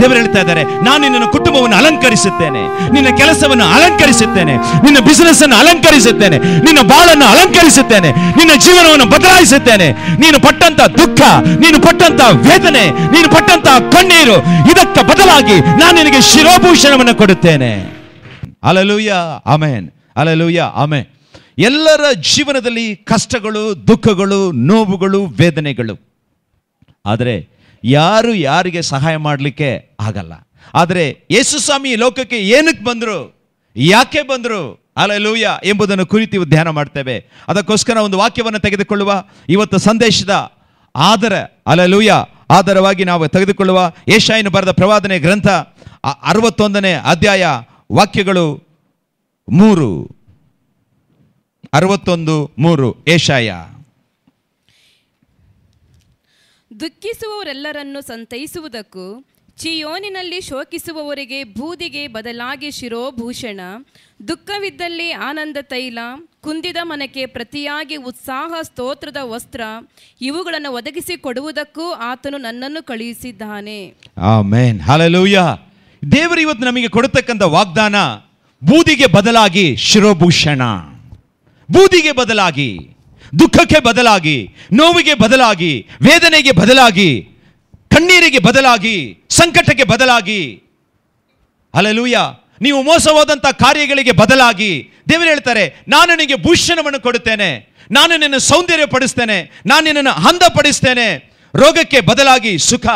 ದೇವರು ಹೇಳ್ತಾ ಇದ್ದಾರೆ ನಾನು ನಿನ್ನ ಕುಟುಂಬವನ್ನು ಅಲಂಕರಿಸುತ್ತೇನೆ ನಿನ್ನ ಕೆಲಸವನ್ನು ಅಲಂಕರಿಸುತ್ತೇನೆ ನಿನ್ನ ಬಿಸಿನೆಸ್ ಅನ್ನು ಅಲಂಕರಿಸುತ್ತೇನೆ ನಿನ್ನ ಬಾಳನ್ನು ಅಲಂಕರಿಸುತ್ತೇನೆ ನಿನ್ನ ಜೀವನವನ್ನು ಬದಲಾಯಿಸುತ್ತೇನೆ ನೀನು ಪಟ್ಟಂತ ದುಃಖ ನೀನು ಪಟ್ಟಂತ ವೇದನೆ ನೀನು ಪಟ್ಟಂತ ಕಣ್ಣೀರು ಇದಕ್ಕೆ ಬದಲಾಗಿ ನಾನು ನಿನಗೆ ಶಿರೋಭೂಷಣವನ್ನು ಕೊಡುತ್ತೇನೆ ಅಲಲೂಯ ಅಮೇನ್ ಅಲಲೂಯ ಅಮೆ ಎಲ್ಲರ ಜೀವನದಲ್ಲಿ ಕಷ್ಟಗಳು ದುಃಖಗಳು ನೋವುಗಳು ವೇದನೆಗಳು ಆದರೆ ಯಾರು ಯಾರಿಗೆ ಸಹಾಯ ಮಾಡಲಿಕ್ಕೆ ಆಗಲ್ಲ ಆದರೆ ಯೇಸು ಸ್ವಾಮಿ ಲೋಕಕ್ಕೆ ಏನಕ್ಕೆ ಬಂದರು ಯಾಕೆ ಬಂದರು ಅಲೆಲೂಯ ಎಂಬುದನ್ನು ಕುರಿತು ಧ್ಯಾನ ಮಾಡ್ತೇವೆ ಅದಕ್ಕೋಸ್ಕರ ಒಂದು ವಾಕ್ಯವನ್ನು ತೆಗೆದುಕೊಳ್ಳುವ ಇವತ್ತು ಸಂದೇಶದ ಆದರ ಅಲೆಲೂಯ ಆಧಾರವಾಗಿ ನಾವು ತೆಗೆದುಕೊಳ್ಳುವ ಏಷಾಯನು ಬರೆದ ಪ್ರವಾದನೆ ಗ್ರಂಥ ಅರವತ್ತೊಂದನೇ ಅಧ್ಯಾಯ ವಾಕ್ಯಗಳು ಮೂರು ಅರವತ್ತೊಂದು ಮೂರು ಏಷಾಯ ದುಃಖಿಸುವವರೆಲ್ಲರನ್ನು ಸಂತೈಸುವುದಕ್ಕೂ ಚಿಯೋನಿನಲ್ಲಿ ಶೋಕಿಸುವವರಿಗೆ ಬೂದಿಗೆ ಬದಲಾಗಿ ಶಿರೋಭೂಷಣ ದುಃಖವಿದ್ದಲ್ಲಿ ಆನಂದ ತೈಲ ಕುಂದಿದ ಮನಕ್ಕೆ ಪ್ರತಿಯಾಗಿ ಉತ್ಸಾಹ ಸ್ತೋತ್ರದ ವಸ್ತ್ರ ಇವುಗಳನ್ನು ಒದಗಿಸಿ ಕೊಡುವುದಕ್ಕೂ ಆತನು ನನ್ನನ್ನು ಕಳುಹಿಸಿದ್ದಾನೆ ಆಮೇನ್ ದೇವರು ಇವತ್ತು ನಮಗೆ ಕೊಡತಕ್ಕಂಥ ವಾಗ್ದಾನ ಬೂದಿಗೆ ಬದಲಾಗಿ ಶಿರೋಭೂಷಣ ಬೂದಿಗೆ ಬದಲಾಗಿ ದುಃಖಕ್ಕೆ ಬದಲಾಗಿ ನೋವಿಗೆ ಬದಲಾಗಿ ವೇದನೆಗೆ ಬದಲಾಗಿ ಕಣ್ಣೀರಿಗೆ ಬದಲಾಗಿ ಸಂಕಟಕ್ಕೆ ಬದಲಾಗಿ ಅಲಲೂಯ ನೀವು ಮೋಸವಾದಂಥ ಕಾರ್ಯಗಳಿಗೆ ಬದಲಾಗಿ ದೇವರು ಹೇಳ್ತಾರೆ ನಾನು ನಿನಗೆ ಭೂಷಣವನ್ನು ಕೊಡುತ್ತೇನೆ ನಾನು ನಿನ್ನ ಸೌಂದರ್ಯ ಪಡಿಸ್ತೇನೆ ನಾನು ನಿನ್ನನ್ನು ಪಡಿಸ್ತೇನೆ ರೋಗಕ್ಕೆ ಬದಲಾಗಿ ಸುಖ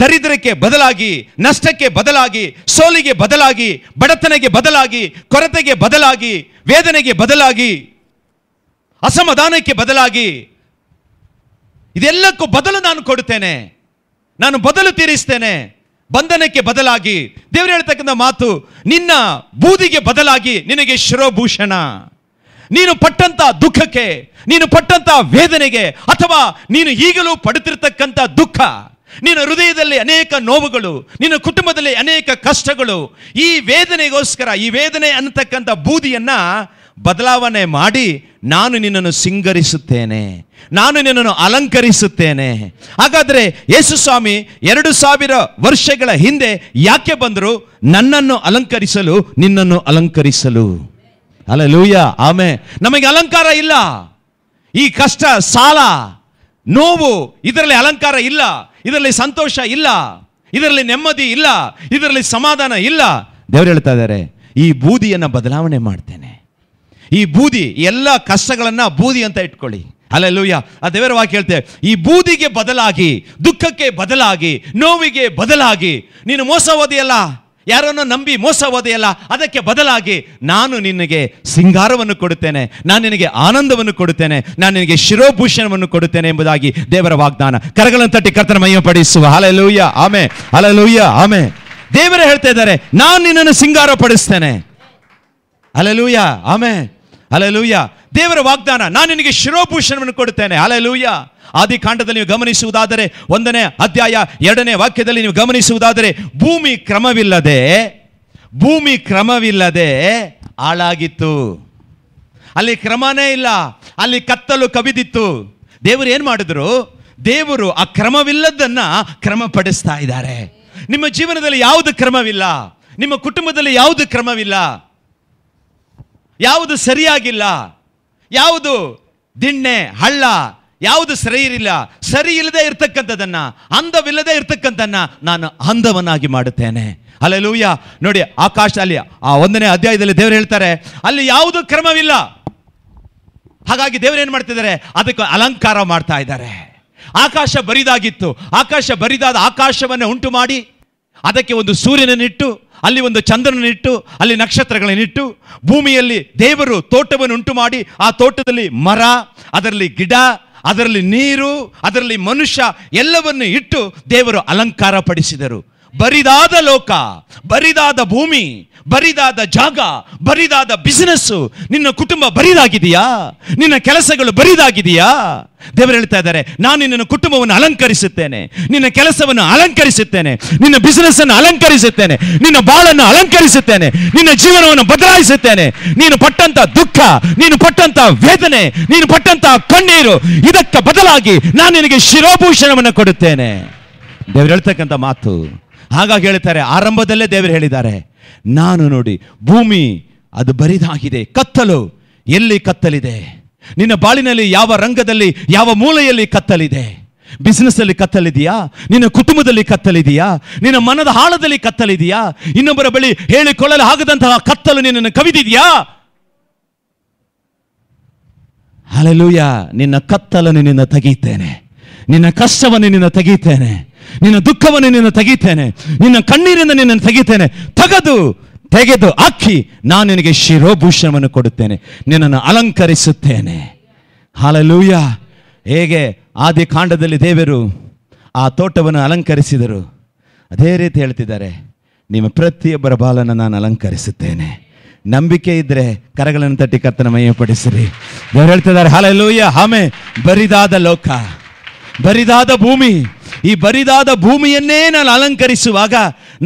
ದರಿದ್ರಕ್ಕೆ ಬದಲಾಗಿ ನಷ್ಟಕ್ಕೆ ಬದಲಾಗಿ ಸೋಲಿಗೆ ಬದಲಾಗಿ ಬಡತನಗೆ ಬದಲಾಗಿ ಕೊರತೆಗೆ ಬದಲಾಗಿ ವೇದನೆಗೆ ಬದಲಾಗಿ ಅಸಮಾಧಾನಕ್ಕೆ ಬದಲಾಗಿ ಇದೆಲ್ಲಕ್ಕೂ ಬದಲು ನಾನು ಕೊಡುತ್ತೇನೆ ನಾನು ಬದಲು ತೀರಿಸ್ತೇನೆ ಬಂಧನಕ್ಕೆ ಬದಲಾಗಿ ದೇವರು ಹೇಳ್ತಕ್ಕಂಥ ಮಾತು ನಿನ್ನ ಬೂದಿಗೆ ಬದಲಾಗಿ ನಿನಗೆ ಶಿರೋಭೂಷಣ ನೀನು ಪಟ್ಟಂತ ದುಃಖಕ್ಕೆ ನೀನು ಪಟ್ಟಂತ ವೇದನೆಗೆ ಅಥವಾ ನೀನು ಈಗಲೂ ಪಡೆದಿರ್ತಕ್ಕಂಥ ದುಃಖ ನಿನ್ನ ಹೃದಯದಲ್ಲಿ ಅನೇಕ ನೋವುಗಳು ನಿನ್ನ ಕುಟುಂಬದಲ್ಲಿ ಅನೇಕ ಕಷ್ಟಗಳು ಈ ವೇದನೆಗೋಸ್ಕರ ಈ ವೇದನೆ ಅನ್ನತಕ್ಕಂಥ ಬೂದಿಯನ್ನು ಬದಲಾವಣೆ ಮಾಡಿ ನಾನು ನಿನ್ನನ್ನು ಸಿಂಗರಿಸುತ್ತೇನೆ ನಾನು ನಿನ್ನನ್ನು ಅಲಂಕರಿಸುತ್ತೇನೆ ಹಾಗಾದರೆ ಯೇಸು ಸ್ವಾಮಿ ಎರಡು ಸಾವಿರ ವರ್ಷಗಳ ಹಿಂದೆ ಯಾಕೆ ಬಂದರು ನನ್ನನ್ನು ಅಲಂಕರಿಸಲು ನಿನ್ನನ್ನು ಅಲಂಕರಿಸಲು ಅಲ್ಲ ಲೂಯ್ಯ ಆಮೆ ನಮಗೆ ಅಲಂಕಾರ ಇಲ್ಲ ಈ ಕಷ್ಟ ಸಾಲ ನೋವು ಇದರಲ್ಲಿ ಅಲಂಕಾರ ಇಲ್ಲ ಇದರಲ್ಲಿ ಸಂತೋಷ ಇಲ್ಲ ಇದರಲ್ಲಿ ನೆಮ್ಮದಿ ಇಲ್ಲ ಇದರಲ್ಲಿ ಸಮಾಧಾನ ಇಲ್ಲ ದೇವರು ಹೇಳ್ತಾ ಇದ್ದಾರೆ ಈ ಬೂದಿಯನ್ನು ಬದಲಾವಣೆ ಮಾಡ್ತೇನೆ ಈ ಬೂದಿ ಎಲ್ಲ ಕಷ್ಟಗಳನ್ನ ಬೂದಿ ಅಂತ ಇಟ್ಕೊಳ್ಳಿ ಅಲ್ಲ ಲೂಯ್ಯ ಆ ದೇವರ ವಾಕ್ಯ ಹೇಳ್ತೇವೆ ಈ ಬೂದಿಗೆ ಬದಲಾಗಿ ದುಃಖಕ್ಕೆ ಬದಲಾಗಿ ನೋವಿಗೆ ಬದಲಾಗಿ ನೀನು ಮೋಸ ಹೋದೆಯಲ್ಲ ಯಾರನ್ನು ನಂಬಿ ಮೋಸ ಓದೆಯಲ್ಲ ಅದಕ್ಕೆ ಬದಲಾಗಿ ನಾನು ನಿನಗೆ ಸಿಂಗಾರವನ್ನು ಕೊಡುತ್ತೇನೆ ನಾನು ನಿನಗೆ ಆನಂದವನ್ನು ಕೊಡುತ್ತೇನೆ ನಾನು ನಿನಗೆ ಶಿರೋಭೂಷಣವನ್ನು ಕೊಡುತ್ತೇನೆ ಎಂಬುದಾಗಿ ದೇವರ ವಾಗ್ದಾನ ಕರಗಳನ್ನು ತಟ್ಟಿ ಕರ್ತನ ಪಡಿಸುವ ಹಲ ಲೂಯ್ಯ ಆಮೆ ಹಲ ಲೂಯ್ಯ ಆಮೆ ದೇವರೇ ಹೇಳ್ತಾ ಇದ್ದಾರೆ ನಾನು ನಿನ್ನನ್ನು ಸಿಂಗಾರ ಪಡಿಸ್ತೇನೆ ಅಲ್ಲ ಆಮೆ ಅಲಲೂಯ್ಯ ದೇವರ ವಾಗ್ದಾನ ನಾನು ನಿನಗೆ ಶಿರೋಭೂಷಣವನ್ನು ಕೊಡುತ್ತೇನೆ ಅಲಲೂಯ್ಯ ಆದಿ ಕಾಂಡದಲ್ಲಿ ನೀವು ಗಮನಿಸುವುದಾದರೆ ಒಂದನೇ ಅಧ್ಯಾಯ ಎರಡನೇ ವಾಕ್ಯದಲ್ಲಿ ನೀವು ಗಮನಿಸುವುದಾದರೆ ಭೂಮಿ ಕ್ರಮವಿಲ್ಲದೆ ಭೂಮಿ ಕ್ರಮವಿಲ್ಲದೆ ಹಾಳಾಗಿತ್ತು ಅಲ್ಲಿ ಕ್ರಮನೇ ಇಲ್ಲ ಅಲ್ಲಿ ಕತ್ತಲು ಕವಿದಿತ್ತು ದೇವರು ಏನು ಮಾಡಿದ್ರು ದೇವರು ಆ ಕ್ರಮವಿಲ್ಲದನ್ನು ಕ್ರಮಪಡಿಸ್ತಾ ಇದ್ದಾರೆ ನಿಮ್ಮ ಜೀವನದಲ್ಲಿ ಯಾವುದು ಕ್ರಮವಿಲ್ಲ ನಿಮ್ಮ ಕುಟುಂಬದಲ್ಲಿ ಯಾವುದು ಕ್ರಮವಿಲ್ಲ ಯಾವುದು ಸರಿಯಾಗಿಲ್ಲ ಯಾವುದು ದಿಣ್ಣೆ ಹಳ್ಳ ಯಾವುದು ಸರಿ ಇರಲಿಲ್ಲ ಸರಿ ಇಲ್ಲದೆ ಇರ್ತಕ್ಕಂಥದ್ದನ್ನು ಅಂದವಿಲ್ಲದೆ ಇರ್ತಕ್ಕಂಥದ್ದನ್ನು ನಾನು ಅಂದವನ್ನಾಗಿ ಮಾಡುತ್ತೇನೆ ಅಲ್ಲೂಯ್ಯ ನೋಡಿ ಆಕಾಶ ಅಲ್ಲಿ ಆ ಒಂದನೇ ಅಧ್ಯಾಯದಲ್ಲಿ ದೇವರು ಹೇಳ್ತಾರೆ ಅಲ್ಲಿ ಯಾವುದು ಕ್ರಮವಿಲ್ಲ ಹಾಗಾಗಿ ದೇವರು ಏನು ಮಾಡ್ತಿದ್ದಾರೆ ಅದಕ್ಕೆ ಅಲಂಕಾರ ಮಾಡ್ತಾ ಇದ್ದಾರೆ ಆಕಾಶ ಬರಿದಾಗಿತ್ತು ಆಕಾಶ ಬರಿದಾದ ಆಕಾಶವನ್ನು ಉಂಟು ಮಾಡಿ ಅದಕ್ಕೆ ಒಂದು ಸೂರ್ಯನನ್ನಿಟ್ಟು ಅಲ್ಲಿ ಒಂದು ಚಂದ್ರನನ್ನಿಟ್ಟು ಅಲ್ಲಿ ನಕ್ಷತ್ರಗಳನ್ನಿಟ್ಟು ಭೂಮಿಯಲ್ಲಿ ದೇವರು ಉಂಟು ಮಾಡಿ ಆ ತೋಟದಲ್ಲಿ ಮರ ಅದರಲ್ಲಿ ಗಿಡ ಅದರಲ್ಲಿ ನೀರು ಅದರಲ್ಲಿ ಮನುಷ್ಯ ಎಲ್ಲವನ್ನು ಇಟ್ಟು ದೇವರು ಅಲಂಕಾರ ಪಡಿಸಿದರು ಬರಿದಾದ ಲೋಕ ಬರಿದಾದ ಭೂಮಿ ಬರಿದಾದ ಜಾಗ ಬರಿದಾದ ಬಿಸಿನೆಸ್ಸು ನಿನ್ನ ಕುಟುಂಬ ಬರಿದಾಗಿದೆಯಾ ನಿನ್ನ ಕೆಲಸಗಳು ಬರಿದಾಗಿದೆಯಾ ದೇವರು ಹೇಳ್ತಾ ಇದ್ದಾರೆ ನಾನು ನಿನ್ನ ಕುಟುಂಬವನ್ನು ಅಲಂಕರಿಸುತ್ತೇನೆ ನಿನ್ನ ಕೆಲಸವನ್ನು ಅಲಂಕರಿಸುತ್ತೇನೆ ನಿನ್ನ ಬಿಸಿನೆಸ್ ಅನ್ನು ಅಲಂಕರಿಸುತ್ತೇನೆ ನಿನ್ನ ಬಾಳನ್ನು ಅಲಂಕರಿಸುತ್ತೇನೆ ನಿನ್ನ ಜೀವನವನ್ನು ಬದಲಾಯಿಸುತ್ತೇನೆ ನೀನು ಪಟ್ಟಂತ ದುಃಖ ನೀನು ಪಟ್ಟಂತ ವೇದನೆ ನೀನು ಪಟ್ಟಂತ ಕಣ್ಣೀರು ಇದಕ್ಕೆ ಬದಲಾಗಿ ನಾನು ನಿನಗೆ ಶಿರೋಭೂಷಣವನ್ನು ಕೊಡುತ್ತೇನೆ ದೇವರು ಹೇಳ್ತಕ್ಕಂಥ ಮಾತು ಹಾಗಾಗಿ ಹೇಳ್ತಾರೆ ಆರಂಭದಲ್ಲೇ ದೇವರು ಹೇಳಿದ್ದಾರೆ ನಾನು ನೋಡಿ ಭೂಮಿ ಅದು ಬರಿದಾಗಿದೆ ಕತ್ತಲು ಎಲ್ಲಿ ಕತ್ತಲಿದೆ ನಿನ್ನ ಬಾಳಿನಲ್ಲಿ ಯಾವ ರಂಗದಲ್ಲಿ ಯಾವ ಮೂಲೆಯಲ್ಲಿ ಕತ್ತಲಿದೆ ಅಲ್ಲಿ ಕತ್ತಲಿದೆಯಾ ನಿನ್ನ ಕುಟುಂಬದಲ್ಲಿ ಕತ್ತಲಿದೆಯಾ ನಿನ್ನ ಮನದ ಹಾಳದಲ್ಲಿ ಕತ್ತಲಿದೆಯಾ ಇನ್ನೊಬ್ಬರ ಬಳಿ ಹೇಳಿಕೊಳ್ಳಲು ಆಗದಂತಹ ಕತ್ತಲು ನಿನ್ನನ್ನು ಕವಿದಿದೆಯಾ ಅಲೆಲೂಯ ನಿನ್ನ ಕತ್ತಲನ್ನು ನಿನ್ನ ತೆಗೀತೇನೆ ನಿನ್ನ ಕಷ್ಟವನ್ನು ನಿನ್ನ ತೆಗೀತೇನೆ ನಿನ್ನ ದುಃಖವನ್ನು ನಿನ್ನ ತೆಗಿತೇನೆ ನಿನ್ನ ಕಣ್ಣೀರಿಂದ ನಿನ್ನನ್ನು ತೆಗಿತೇನೆ ತೆಗೆದು ತೆಗೆದು ಅಕ್ಕಿ ನಾನು ನಿನಗೆ ಶಿರೋಭೂಷಣವನ್ನು ಕೊಡುತ್ತೇನೆ ನಿನ್ನನ್ನು ಅಲಂಕರಿಸುತ್ತೇನೆ ಹಾಲಲೂಯ ಹೇಗೆ ಆದಿ ಕಾಂಡದಲ್ಲಿ ದೇವರು ಆ ತೋಟವನ್ನು ಅಲಂಕರಿಸಿದರು ಅದೇ ರೀತಿ ಹೇಳ್ತಿದ್ದಾರೆ ನಿಮ್ಮ ಪ್ರತಿಯೊಬ್ಬರ ಬಾಲನ್ನು ನಾನು ಅಲಂಕರಿಸುತ್ತೇನೆ ನಂಬಿಕೆ ಇದ್ದರೆ ಕರಗಳನ್ನು ತಟ್ಟಿ ಕರ್ತನ ಮಯಪಡಿಸಿರಿ ದೇವರು ಹೇಳ್ತಿದ್ದಾರೆ ಲೂಯ್ಯ ಹಾಮೆ ಬರಿದಾದ ಲೋಕ ಬರಿದಾದ ಭೂಮಿ ಈ ಬರಿದಾದ ಭೂಮಿಯನ್ನೇ ನಾನು ಅಲಂಕರಿಸುವಾಗ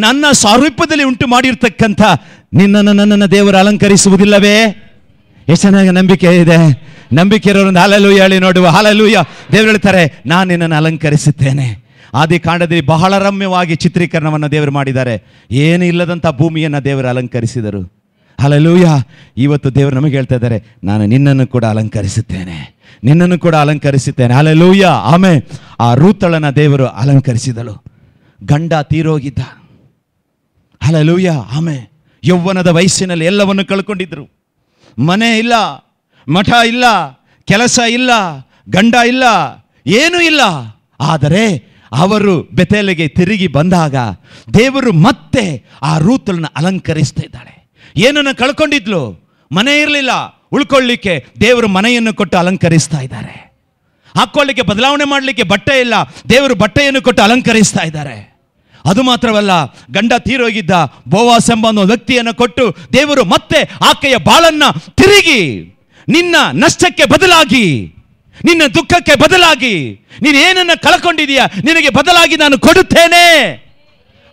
ನನ್ನ ಸ್ವರೂಪದಲ್ಲಿ ಉಂಟು ಮಾಡಿರ್ತಕ್ಕಂಥ ನಿನ್ನನ್ನು ನನ್ನನ್ನು ದೇವರು ಅಲಂಕರಿಸುವುದಿಲ್ಲವೇ ಎಷ್ಟು ಚೆನ್ನಾಗಿ ನಂಬಿಕೆ ಇದೆ ನಂಬಿಕೆ ಇರೋರೊಂದು ಹಾಲಲೂಯ ಹೇಳಿ ನೋಡುವ ಹಾಲಲೂಯ ದೇವರು ಹೇಳ್ತಾರೆ ನಾನು ನಿನ್ನನ್ನು ಅಲಂಕರಿಸುತ್ತೇನೆ ಆದಿ ಕಾಂಡದಲ್ಲಿ ಬಹಳ ರಮ್ಯವಾಗಿ ಚಿತ್ರೀಕರಣವನ್ನು ದೇವರು ಮಾಡಿದ್ದಾರೆ ಏನೂ ಇಲ್ಲದಂಥ ಭೂಮಿಯನ್ನು ದೇವರು ಅಲಂಕರಿಸಿದರು ಹಲಲೂಯ ಇವತ್ತು ದೇವರು ನಮಗೆ ಹೇಳ್ತಾ ಇದ್ದಾರೆ ನಾನು ನಿನ್ನನ್ನು ಕೂಡ ಅಲಂಕರಿಸುತ್ತೇನೆ ನಿನ್ನನ್ನು ಕೂಡ ಅಲಂಕರಿಸುತ್ತೇನೆ ಹಲಲೂಯ ಆಮೆ ಆ ರೂತಳನ ದೇವರು ಅಲಂಕರಿಸಿದಳು ಗಂಡ ತೀರೋಗಿದ್ದ ಹಲಲೂಯ ಆಮೆ ಯೌವನದ ವಯಸ್ಸಿನಲ್ಲಿ ಎಲ್ಲವನ್ನು ಕಳ್ಕೊಂಡಿದ್ರು ಮನೆ ಇಲ್ಲ ಮಠ ಇಲ್ಲ ಕೆಲಸ ಇಲ್ಲ ಗಂಡ ಇಲ್ಲ ಏನೂ ಇಲ್ಲ ಆದರೆ ಅವರು ಬೆತೆಲೆಗೆ ತಿರುಗಿ ಬಂದಾಗ ದೇವರು ಮತ್ತೆ ಆ ರೂತಳನ್ನು ಅಲಂಕರಿಸ್ತಾ ಇದ್ದಾಳೆ ಏನನ್ನು ಕಳ್ಕೊಂಡಿದ್ಲು ಮನೆ ಇರಲಿಲ್ಲ ಉಳ್ಕೊಳ್ಳಿಕ್ಕೆ ದೇವರು ಮನೆಯನ್ನು ಕೊಟ್ಟು ಅಲಂಕರಿಸ್ತಾ ಇದ್ದಾರೆ ಹಾಕ್ಕೊಳ್ಳಿಕ್ಕೆ ಬದಲಾವಣೆ ಮಾಡಲಿಕ್ಕೆ ಬಟ್ಟೆ ಇಲ್ಲ ದೇವರು ಬಟ್ಟೆಯನ್ನು ಕೊಟ್ಟು ಅಲಂಕರಿಸ್ತಾ ಇದ್ದಾರೆ ಅದು ಮಾತ್ರವಲ್ಲ ಗಂಡ ತೀರೋಗಿದ್ದ ಬೋವಾಸ್ ಎಂಬ ಅನ್ನೋ ವ್ಯಕ್ತಿಯನ್ನು ಕೊಟ್ಟು ದೇವರು ಮತ್ತೆ ಆಕೆಯ ಬಾಳನ್ನ ತಿರುಗಿ ನಿನ್ನ ನಷ್ಟಕ್ಕೆ ಬದಲಾಗಿ ನಿನ್ನ ದುಃಖಕ್ಕೆ ಬದಲಾಗಿ ನೀನೇನನ್ನು ಕಳ್ಕೊಂಡಿದೀಯ ನಿನಗೆ ಬದಲಾಗಿ ನಾನು ಕೊಡುತ್ತೇನೆ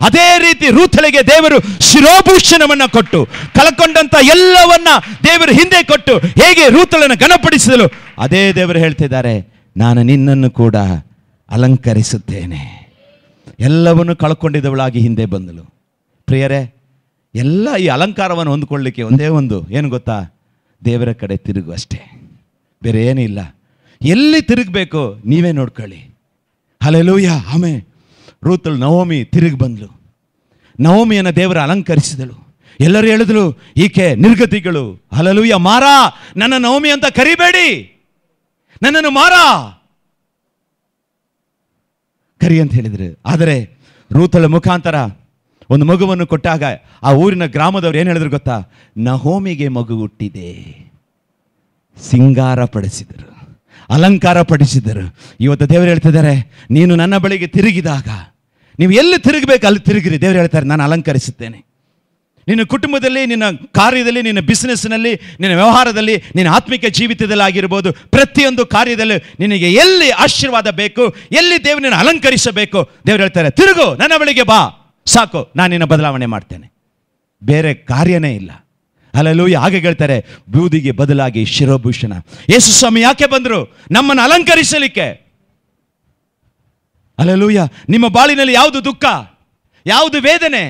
ಅದೇ ರೀತಿ ರೂಥಳಿಗೆ ದೇವರು ಶಿರೋಭೂಷಣವನ್ನು ಕೊಟ್ಟು ಕಳ್ಕೊಂಡಂಥ ಎಲ್ಲವನ್ನ ದೇವರು ಹಿಂದೆ ಕೊಟ್ಟು ಹೇಗೆ ರೂಥಳನ್ನು ಗಣಪಡಿಸಿದಲು ಅದೇ ದೇವರು ಹೇಳ್ತಿದ್ದಾರೆ ನಾನು ನಿನ್ನನ್ನು ಕೂಡ ಅಲಂಕರಿಸುತ್ತೇನೆ ಎಲ್ಲವನ್ನು ಕಳ್ಕೊಂಡಿದ್ದವಳಾಗಿ ಹಿಂದೆ ಬಂದಳು ಪ್ರಿಯರೇ ಎಲ್ಲ ಈ ಅಲಂಕಾರವನ್ನು ಹೊಂದ್ಕೊಳ್ಳಿಕ್ಕೆ ಒಂದೇ ಒಂದು ಏನು ಗೊತ್ತಾ ದೇವರ ಕಡೆ ತಿರುಗು ಅಷ್ಟೇ ಬೇರೆ ಏನೂ ಇಲ್ಲ ಎಲ್ಲಿ ತಿರುಗಬೇಕು ನೀವೇ ನೋಡ್ಕೊಳ್ಳಿ ಹಲಲೂಯ ಆಮೆ ರೂತಳು ನವೋಮಿ ತಿರುಗಿ ಬಂದಳು ನವೋಮಿಯನ್ನು ದೇವರ ಅಲಂಕರಿಸಿದಳು ಎಲ್ಲರೂ ಹೇಳಿದ್ರು ಈಕೆ ನಿರ್ಗತಿಗಳು ಹಲಲುಯ್ಯ ಮಾರ ನನ್ನ ನವಮಿ ಅಂತ ಕರಿಬೇಡಿ ನನ್ನನ್ನು ಮಾರ ಕರಿ ಅಂತ ಹೇಳಿದರು ಆದರೆ ರೂತಳ ಮುಖಾಂತರ ಒಂದು ಮಗುವನ್ನು ಕೊಟ್ಟಾಗ ಆ ಊರಿನ ಗ್ರಾಮದವ್ರು ಏನು ಹೇಳಿದ್ರು ಗೊತ್ತಾ ನಹೋಮಿಗೆ ಮಗು ಹುಟ್ಟಿದೆ ಸಿಂಗಾರ ಪಡಿಸಿದರು ಅಲಂಕಾರ ಪಡಿಸಿದರು ಇವತ್ತು ದೇವರು ಹೇಳ್ತಿದ್ದಾರೆ ನೀನು ನನ್ನ ಬಳಿಗೆ ತಿರುಗಿದಾಗ ನೀವು ಎಲ್ಲಿ ತಿರುಗಬೇಕು ಅಲ್ಲಿ ತಿರುಗಿರಿ ದೇವರು ಹೇಳ್ತಾರೆ ನಾನು ಅಲಂಕರಿಸುತ್ತೇನೆ ನಿನ್ನ ಕುಟುಂಬದಲ್ಲಿ ನಿನ್ನ ಕಾರ್ಯದಲ್ಲಿ ನಿನ್ನ ಬಿಸ್ನೆಸ್ನಲ್ಲಿ ನಿನ್ನ ವ್ಯವಹಾರದಲ್ಲಿ ನಿನ್ನ ಆತ್ಮಿಕ ಜೀವಿತದಲ್ಲಿ ಆಗಿರ್ಬೋದು ಪ್ರತಿಯೊಂದು ಕಾರ್ಯದಲ್ಲೂ ನಿನಗೆ ಎಲ್ಲಿ ಆಶೀರ್ವಾದ ಬೇಕು ಎಲ್ಲಿ ದೇವರನ್ನು ಅಲಂಕರಿಸಬೇಕು ದೇವ್ರು ಹೇಳ್ತಾರೆ ತಿರುಗು ನನ್ನ ಬಳಿಗೆ ಬಾ ಸಾಕು ನಾನು ನಿನ್ನ ಬದಲಾವಣೆ ಮಾಡ್ತೇನೆ ಬೇರೆ ಕಾರ್ಯನೇ ಇಲ್ಲ ಅಲ್ಲೂ ಹಾಗೆ ಹೇಳ್ತಾರೆ ಬೂದಿಗೆ ಬದಲಾಗಿ ಶಿರೋಭೂಷಣ ಯೇಸು ಸ್ವಾಮಿ ಯಾಕೆ ಬಂದರು ನಮ್ಮನ್ನು ಅಲಂಕರಿಸಲಿಕ್ಕೆ ಅಲಲೂಯ ನಿಮ್ಮ ಬಾಳಿನಲ್ಲಿ ಯಾವುದು ದುಃಖ ಯಾವುದು ವೇದನೆ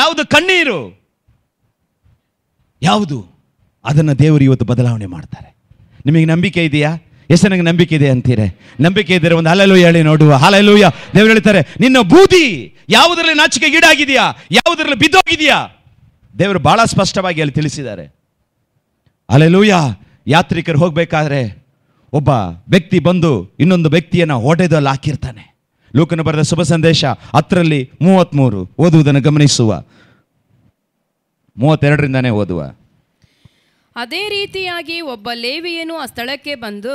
ಯಾವುದು ಕಣ್ಣೀರು ಯಾವುದು ಅದನ್ನು ದೇವರು ಇವತ್ತು ಬದಲಾವಣೆ ಮಾಡ್ತಾರೆ ನಿಮಗೆ ನಂಬಿಕೆ ಇದೆಯಾ ಎಷ್ಟು ನನಗೆ ನಂಬಿಕೆ ಇದೆ ಅಂತೀರೆ ನಂಬಿಕೆ ಇದ್ದರೆ ಒಂದು ಅಲಲೂಯ ಹೇಳಿ ನೋಡುವ ಅಲಲೂಯ ದೇವರು ಹೇಳ್ತಾರೆ ನಿನ್ನ ಬೂದಿ ಯಾವುದರಲ್ಲಿ ನಾಚಿಕೆ ಗೀಡಾಗಿದೆಯಾ ಯಾವುದರಲ್ಲಿ ಬಿದ್ದೋಗಿದೆಯಾ ದೇವರು ಭಾಳ ಸ್ಪಷ್ಟವಾಗಿ ಅಲ್ಲಿ ತಿಳಿಸಿದ್ದಾರೆ ಅಲೆಲೂಯ ಯಾತ್ರಿಕರು ಹೋಗಬೇಕಾದ್ರೆ ಒಬ್ಬ ವ್ಯಕ್ತಿ ಬಂದು ಇನ್ನೊಂದು ವ್ಯಕ್ತಿಯನ್ನು ಹೊಡೆದಲ್ಲಿ ಹಾಕಿರ್ತಾನೆ ಲೋಕನ ಬರೆದ ಶುಭ ಸಂದೇಶ ಹತ್ತರಲ್ಲಿ ಮೂವತ್ತ್ಮೂರು ಓದುವುದನ್ನು ಗಮನಿಸುವ ಮೂವತ್ತೆರಡರಿಂದಾನೇ ಓದುವ ಅದೇ ರೀತಿಯಾಗಿ ಒಬ್ಬ ಲೇವಿಯನು ಆ ಸ್ಥಳಕ್ಕೆ ಬಂದು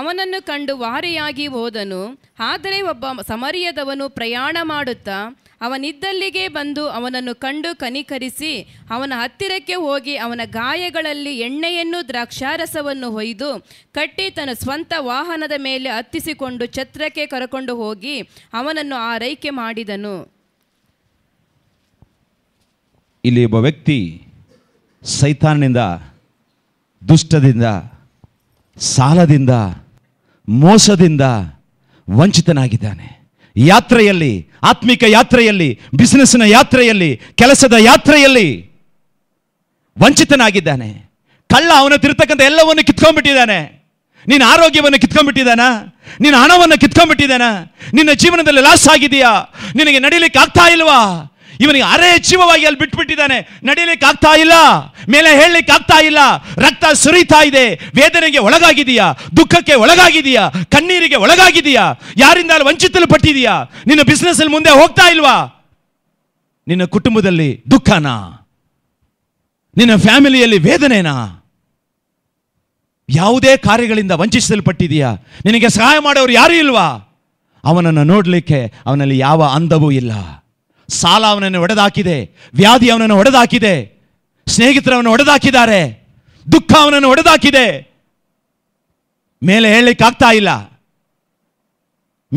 ಅವನನ್ನು ಕಂಡು ವಾರಿಯಾಗಿ ಹೋದನು ಆದರೆ ಒಬ್ಬ ಸಮರಿಯದವನು ಪ್ರಯಾಣ ಮಾಡುತ್ತಾ ಅವನಿದ್ದಲ್ಲಿಗೆ ಬಂದು ಅವನನ್ನು ಕಂಡು ಕನಿಕರಿಸಿ ಅವನ ಹತ್ತಿರಕ್ಕೆ ಹೋಗಿ ಅವನ ಗಾಯಗಳಲ್ಲಿ ಎಣ್ಣೆಯನ್ನು ದ್ರಾಕ್ಷಾರಸವನ್ನು ಹೊಯ್ದು ಕಟ್ಟಿ ತನ್ನ ಸ್ವಂತ ವಾಹನದ ಮೇಲೆ ಹತ್ತಿಸಿಕೊಂಡು ಛತ್ರಕ್ಕೆ ಕರಕೊಂಡು ಹೋಗಿ ಅವನನ್ನು ಆರೈಕೆ ಮಾಡಿದನು ಇಲ್ಲಿ ಒಬ್ಬ ವ್ಯಕ್ತಿ ಸೈತಾನಿಂದ ದುಷ್ಟದಿಂದ ಸಾಲದಿಂದ ಮೋಸದಿಂದ ವಂಚಿತನಾಗಿದ್ದಾನೆ ಯಾತ್ರೆಯಲ್ಲಿ ಆತ್ಮಿಕ ಯಾತ್ರೆಯಲ್ಲಿ ಬಿಸ್ನೆಸ್ನ ಯಾತ್ರೆಯಲ್ಲಿ ಕೆಲಸದ ಯಾತ್ರೆಯಲ್ಲಿ ವಂಚಿತನಾಗಿದ್ದಾನೆ ಕಳ್ಳ ಅವನ ತಿರ್ತಕ್ಕಂಥ ಎಲ್ಲವನ್ನು ಕಿತ್ಕೊಂಡ್ಬಿಟ್ಟಿದ್ದಾನೆ ನಿನ್ನ ಆರೋಗ್ಯವನ್ನು ಕಿತ್ಕೊಂಡ್ಬಿಟ್ಟಿದ್ದಾನ ನಿನ್ನ ಹಣವನ್ನು ಕಿತ್ಕೊಂಡ್ಬಿಟ್ಟಿದ್ದಾನ ನಿನ್ನ ಜೀವನದಲ್ಲಿ ಲಾಸ್ ಆಗಿದೆಯಾ ನಿನಗೆ ನಡೀಲಿಕ್ಕೆ ಆಗ್ತಾ ಇಲ್ವಾ ಇವನಿಗೆ ಅರೆ ಜೀವವಾಗಿ ಅಲ್ಲಿ ಬಿಟ್ಬಿಟ್ಟಿದ್ದಾನೆ ನಡೀಲಿಕ್ಕೆ ಆಗ್ತಾ ಇಲ್ಲ ಮೇಲೆ ಹೇಳಲಿಕ್ಕೆ ಆಗ್ತಾ ಇಲ್ಲ ರಕ್ತ ಸುರಿತಾ ಇದೆ ವೇದನೆಗೆ ಒಳಗಾಗಿದೆಯಾ ದುಃಖಕ್ಕೆ ಒಳಗಾಗಿದೆಯಾ ಕಣ್ಣೀರಿಗೆ ಒಳಗಾಗಿದೆಯಾ ಯಾರಿಂದ ಅಲ್ಲಿ ವಂಚಿತಲು ಪಟ್ಟಿದೀಯಾ ನಿನ್ನ ಬಿಸ್ನೆಸ್ ಅಲ್ಲಿ ಮುಂದೆ ಹೋಗ್ತಾ ಇಲ್ವಾ ನಿನ್ನ ಕುಟುಂಬದಲ್ಲಿ ದುಃಖನಾ ನಿನ್ನ ಫ್ಯಾಮಿಲಿಯಲ್ಲಿ ವೇದನೆನಾ ಯಾವುದೇ ಕಾರ್ಯಗಳಿಂದ ವಂಚಿಸಲ್ಪಟ್ಟಿದೆಯಾ ನಿನಗೆ ಸಹಾಯ ಮಾಡೋರು ಯಾರೂ ಇಲ್ವಾ ಅವನನ್ನು ನೋಡಲಿಕ್ಕೆ ಅವನಲ್ಲಿ ಯಾವ ಅಂದವೂ ಇಲ್ಲ ಸಾಲ ಅವನನ್ನು ಒಡೆದಾಕಿದೆ ವ್ಯಾಧಿ ಅವನನ್ನು ಒಡೆದಾಕಿದೆ ಸ್ನೇಹಿತರವನ್ನು ಒಡೆದಾಕಿದ್ದಾರೆ ದುಃಖ ಅವನನ್ನು ಒಡೆದಾಕಿದೆ ಮೇಲೆ ಹೇಳಲಿಕ್ಕಾಗ್ತಾ ಇಲ್ಲ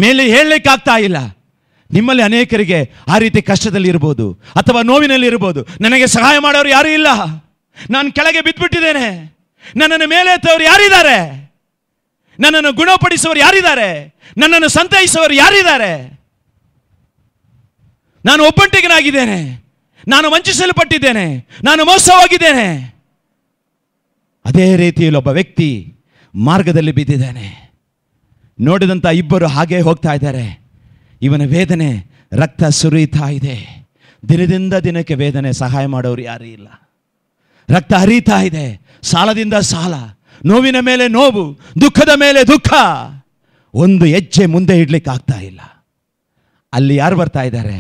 ಮೇಲೆ ಹೇಳಲಿಕ್ಕಾಗ್ತಾ ಇಲ್ಲ ನಿಮ್ಮಲ್ಲಿ ಅನೇಕರಿಗೆ ಆ ರೀತಿ ಕಷ್ಟದಲ್ಲಿ ಇರ್ಬೋದು ಅಥವಾ ನೋವಿನಲ್ಲಿ ಇರ್ಬೋದು ನನಗೆ ಸಹಾಯ ಮಾಡೋರು ಯಾರೂ ಇಲ್ಲ ನಾನು ಕೆಳಗೆ ಬಿದ್ದುಬಿಟ್ಟಿದ್ದೇನೆ ನನ್ನನ್ನು ಮೇಲೆ ಎತ್ತವರು ಯಾರಿದ್ದಾರೆ ನನ್ನನ್ನು ಗುಣಪಡಿಸುವವರು ಯಾರಿದ್ದಾರೆ ನನ್ನನ್ನು ಸಂತೈಸುವವರು ಯಾರಿದ್ದಾರೆ ನಾನು ಒಬ್ಬಂಟಿಗನಾಗಿದ್ದೇನೆ ನಾನು ವಂಚಿಸಲ್ಪಟ್ಟಿದ್ದೇನೆ ನಾನು ಮೋಸವಾಗಿದ್ದೇನೆ ಅದೇ ರೀತಿಯಲ್ಲಿ ಒಬ್ಬ ವ್ಯಕ್ತಿ ಮಾರ್ಗದಲ್ಲಿ ಬಿದ್ದಿದ್ದಾನೆ ನೋಡಿದಂಥ ಇಬ್ಬರು ಹಾಗೆ ಹೋಗ್ತಾ ಇದ್ದಾರೆ ಇವನ ವೇದನೆ ರಕ್ತ ಸುರಿತಾ ಇದೆ ದಿನದಿಂದ ದಿನಕ್ಕೆ ವೇದನೆ ಸಹಾಯ ಮಾಡೋರು ಯಾರೂ ಇಲ್ಲ ರಕ್ತ ಹರಿತಾ ಇದೆ ಸಾಲದಿಂದ ಸಾಲ ನೋವಿನ ಮೇಲೆ ನೋವು ದುಃಖದ ಮೇಲೆ ದುಃಖ ಒಂದು ಹೆಜ್ಜೆ ಮುಂದೆ ಇಡ್ಲಿಕ್ಕೆ ಆಗ್ತಾ ಇಲ್ಲ ಅಲ್ಲಿ ಯಾರು ಬರ್ತಾ ಇದ್ದಾರೆ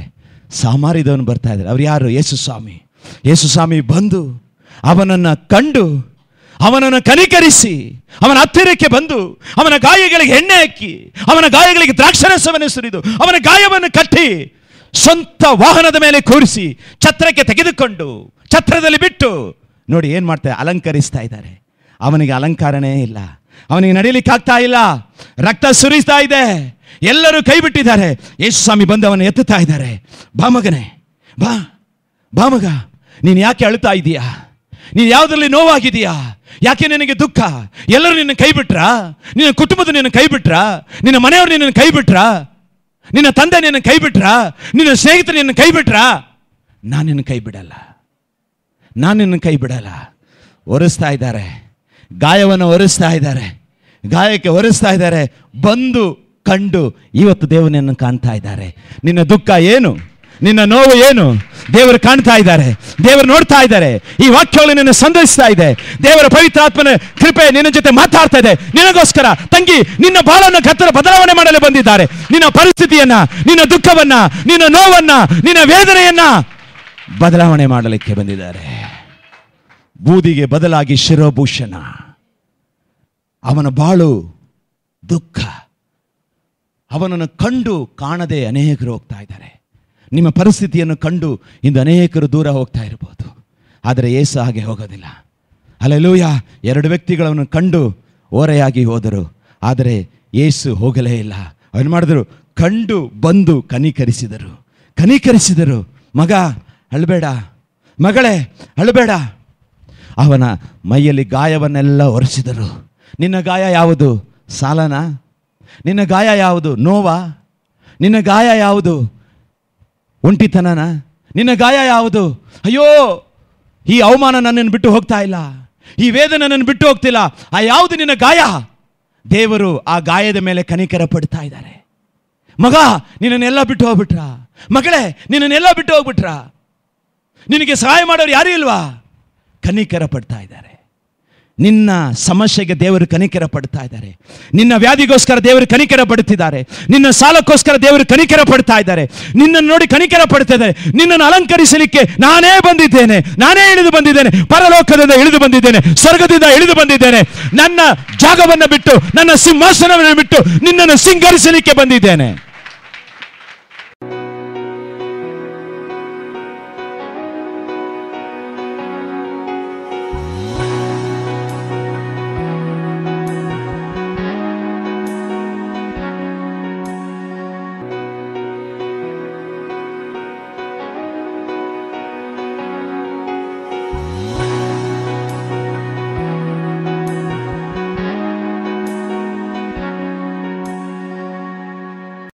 ಸಾಮಾರಿದವನು ಬರ್ತಾ ಇದ್ದಾರೆ ಅವ್ರು ಯಾರು ಯೇಸು ಸ್ವಾಮಿ ಯೇಸು ಸ್ವಾಮಿ ಬಂದು ಅವನನ್ನು ಕಂಡು ಅವನನ್ನು ಕನಿಕರಿಸಿ ಅವನ ಹತ್ತಿರಕ್ಕೆ ಬಂದು ಅವನ ಗಾಯಗಳಿಗೆ ಎಣ್ಣೆ ಹಾಕಿ ಅವನ ಗಾಯಗಳಿಗೆ ದ್ರಾಕ್ಷರಸವನ್ನು ಸುರಿದು ಅವನ ಗಾಯವನ್ನು ಕಟ್ಟಿ ಸ್ವಂತ ವಾಹನದ ಮೇಲೆ ಕೂರಿಸಿ ಛತ್ರಕ್ಕೆ ತೆಗೆದುಕೊಂಡು ಛತ್ರದಲ್ಲಿ ಬಿಟ್ಟು ನೋಡಿ ಏನು ಮಾಡ್ತಾರೆ ಅಲಂಕರಿಸ್ತಾ ಇದ್ದಾರೆ ಅವನಿಗೆ ಅಲಂಕಾರನೇ ಇಲ್ಲ ಅವನಿಗೆ ನಡೀಲಿಕ್ಕಾಗ್ತಾ ಇಲ್ಲ ರಕ್ತ ಸುರಿಸ್ತಾ ಇದೆ ಎಲ್ಲರೂ ಕೈ ಬಿಟ್ಟಿದ್ದಾರೆ ಯೇಸು ಸ್ವಾಮಿ ಬಂದವನ ಎತ್ತುತ್ತಾ ಇದ್ದಾರೆ ಬಾ ಬಾ ಬಾಮಗ ನೀನು ಯಾಕೆ ಅಳ್ತಾ ಇದೀಯಾ ನೀನು ಯಾವುದರಲ್ಲಿ ನೋವಾಗಿದೆಯಾ ಯಾಕೆ ನಿನಗೆ ದುಃಖ ಎಲ್ಲರೂ ನಿನ್ನ ಕೈ ನಿನ್ನ ಕುಟುಂಬದ ನಿನ್ನ ಕೈ ನಿನ್ನ ಮನೆಯವರು ನಿನ್ನ ಕೈ ನಿನ್ನ ತಂದೆ ನಿನ್ನ ಕೈ ನಿನ್ನ ಸ್ನೇಹಿತರು ನಿನ್ನ ಕೈ ಬಿಟ್ರಾ ನಾನು ನಿನ್ನ ಕೈ ಬಿಡಲ್ಲ ನಾನು ನಿನ್ನ ಕೈ ಬಿಡಲ್ಲ ಒರೆಸ್ತಾ ಇದ್ದಾರೆ ಗಾಯವನ್ನು ಒರೆಸ್ತಾ ಇದ್ದಾರೆ ಗಾಯಕ್ಕೆ ಒರೆಸ್ತಾ ಇದ್ದಾರೆ ಬಂದು ಕಂಡು ಇವತ್ತು ದೇವನನ್ನು ಕಾಣ್ತಾ ಇದ್ದಾರೆ ನಿನ್ನ ದುಃಖ ಏನು ನಿನ್ನ ನೋವು ಏನು ದೇವರು ಕಾಣ್ತಾ ಇದ್ದಾರೆ ದೇವರು ನೋಡ್ತಾ ಇದ್ದಾರೆ ಈ ವಾಕ್ಯಗಳು ನಿನ್ನ ಸಂದೇಶಿಸ್ತಾ ಇದೆ ದೇವರ ಪವಿತ್ರಾತ್ಮನ ಕೃಪೆ ನಿನ್ನ ಜೊತೆ ಮಾತಾಡ್ತಾ ಇದೆ ನಿನಗೋಸ್ಕರ ತಂಗಿ ನಿನ್ನ ಬಾಳನ್ನು ಕತ್ತರ ಬದಲಾವಣೆ ಮಾಡಲು ಬಂದಿದ್ದಾರೆ ನಿನ್ನ ಪರಿಸ್ಥಿತಿಯನ್ನ ನಿನ್ನ ದುಃಖವನ್ನ ನಿನ್ನ ನೋವನ್ನ ನಿನ್ನ ವೇದನೆಯನ್ನ ಬದಲಾವಣೆ ಮಾಡಲಿಕ್ಕೆ ಬಂದಿದ್ದಾರೆ ಬೂದಿಗೆ ಬದಲಾಗಿ ಶಿರೋಭೂಷಣ ಅವನ ಬಾಳು ದುಃಖ ಅವನನ್ನು ಕಂಡು ಕಾಣದೆ ಅನೇಕರು ಹೋಗ್ತಾ ಇದ್ದಾರೆ ನಿಮ್ಮ ಪರಿಸ್ಥಿತಿಯನ್ನು ಕಂಡು ಇಂದು ಅನೇಕರು ದೂರ ಹೋಗ್ತಾ ಇರ್ಬೋದು ಆದರೆ ಏಸು ಹಾಗೆ ಹೋಗೋದಿಲ್ಲ ಅಲ್ಲೆಲೂಯ ಎರಡು ವ್ಯಕ್ತಿಗಳನ್ನು ಕಂಡು ಓರೆಯಾಗಿ ಹೋದರು ಆದರೆ ಏಸು ಹೋಗಲೇ ಇಲ್ಲ ಅವನು ಮಾಡಿದ್ರು ಕಂಡು ಬಂದು ಕನಿಕರಿಸಿದರು ಕನಿಕರಿಸಿದರು ಮಗ ಅಳಬೇಡ ಮಗಳೇ ಅಳಬೇಡ ಅವನ ಮೈಯಲ್ಲಿ ಗಾಯವನ್ನೆಲ್ಲ ಒರೆಸಿದರು ನಿನ್ನ ಗಾಯ ಯಾವುದು ಸಾಲನ ನಿನ್ನ ಗಾಯ ಯಾವುದು ನೋವಾ ನಿನ್ನ ಗಾಯ ಯಾವುದು ಒಂಟಿತನನ ನಿನ್ನ ಗಾಯ ಯಾವುದು ಅಯ್ಯೋ ಈ ಅವಮಾನ ನನ್ನನ್ನು ಬಿಟ್ಟು ಹೋಗ್ತಾ ಇಲ್ಲ ಈ ವೇದನೆ ನನ್ನನ್ನು ಬಿಟ್ಟು ಹೋಗ್ತಿಲ್ಲ ಆ ಯಾವುದು ನಿನ್ನ ಗಾಯ ದೇವರು ಆ ಗಾಯದ ಮೇಲೆ ಕನಿಕರ ಪಡ್ತಾ ಇದ್ದಾರೆ ಮಗ ನಿನ್ನನ್ನೆಲ್ಲ ಬಿಟ್ಟು ಹೋಗ್ಬಿಟ್ರ ಮಗಳೇ ನಿನ್ನನ್ನೆಲ್ಲ ಬಿಟ್ಟು ಹೋಗ್ಬಿಟ್ರ ನಿನಗೆ ಸಹಾಯ ಮಾಡೋರು ಯಾರೂ ಇಲ್ವಾ ಕನಿಕರ ಪಡ್ತಾ ಇದ್ದಾರೆ ನಿನ್ನ ಸಮಸ್ಯೆಗೆ ದೇವರು ಕನಿಕರ ಪಡ್ತಾ ಇದ್ದಾರೆ ನಿನ್ನ ವ್ಯಾಧಿಗೋಸ್ಕರ ದೇವರು ಕನಿಕರ ಪಡ್ತಿದ್ದಾರೆ ನಿನ್ನ ಸಾಲಕ್ಕೋಸ್ಕರ ದೇವರು ಕನಿಕರ ಪಡ್ತಾ ಇದ್ದಾರೆ ನಿನ್ನನ್ನು ನೋಡಿ ಕನಿಕರ ಪಡ್ತಾ ಇದ್ದಾರೆ ನಿನ್ನನ್ನು ಅಲಂಕರಿಸಲಿಕ್ಕೆ ನಾನೇ ಬಂದಿದ್ದೇನೆ ನಾನೇ ಇಳಿದು ಬಂದಿದ್ದೇನೆ ಪರಲೋಕದಿಂದ ಇಳಿದು ಬಂದಿದ್ದೇನೆ ಸ್ವರ್ಗದಿಂದ ಇಳಿದು ಬಂದಿದ್ದೇನೆ ನನ್ನ ಜಾಗವನ್ನು ಬಿಟ್ಟು ನನ್ನ ಸಿಂಹಾಸನವನ್ನು ಬಿಟ್ಟು ನಿನ್ನನ್ನು ಸಿಂಗರಿಸಲಿಕ್ಕೆ ಬಂದಿದ್ದೇನೆ